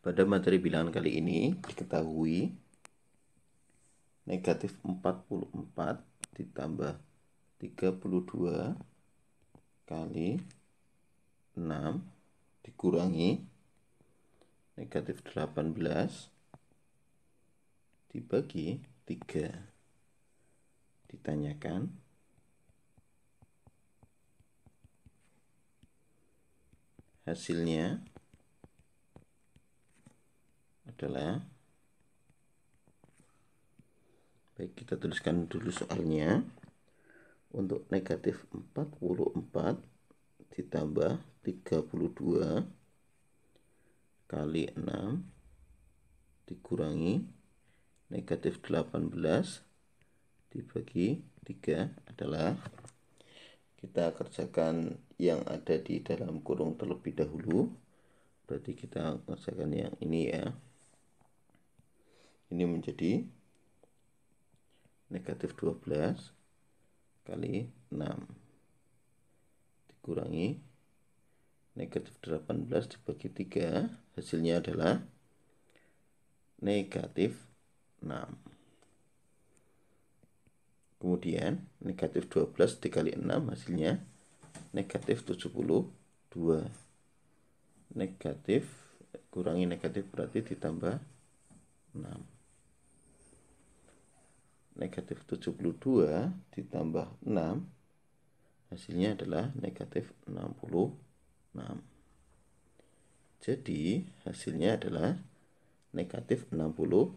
Pada materi bilangan kali ini diketahui negatif 44 ditambah 32 kali 6 dikurangi negatif 18 dibagi 3 ditanyakan hasilnya adalah ya. baik kita tuliskan dulu soalnya untuk negatif 44 ditambah 32 kali 6 dikurangi negatif 18 dibagi 3 adalah kita kerjakan yang ada di dalam kurung terlebih dahulu berarti kita kerjakan yang ini ya ini menjadi negatif 12 kali 6 dikurangi negatif 18 dibagi 3 hasilnya adalah negatif 6 kemudian negatif 12 dikali 6 hasilnya negatif 72 negatif kurangi negatif berarti ditambah 6 negatif 72 ditambah 6 hasilnya adalah negatif 66 jadi hasilnya adalah negatif 66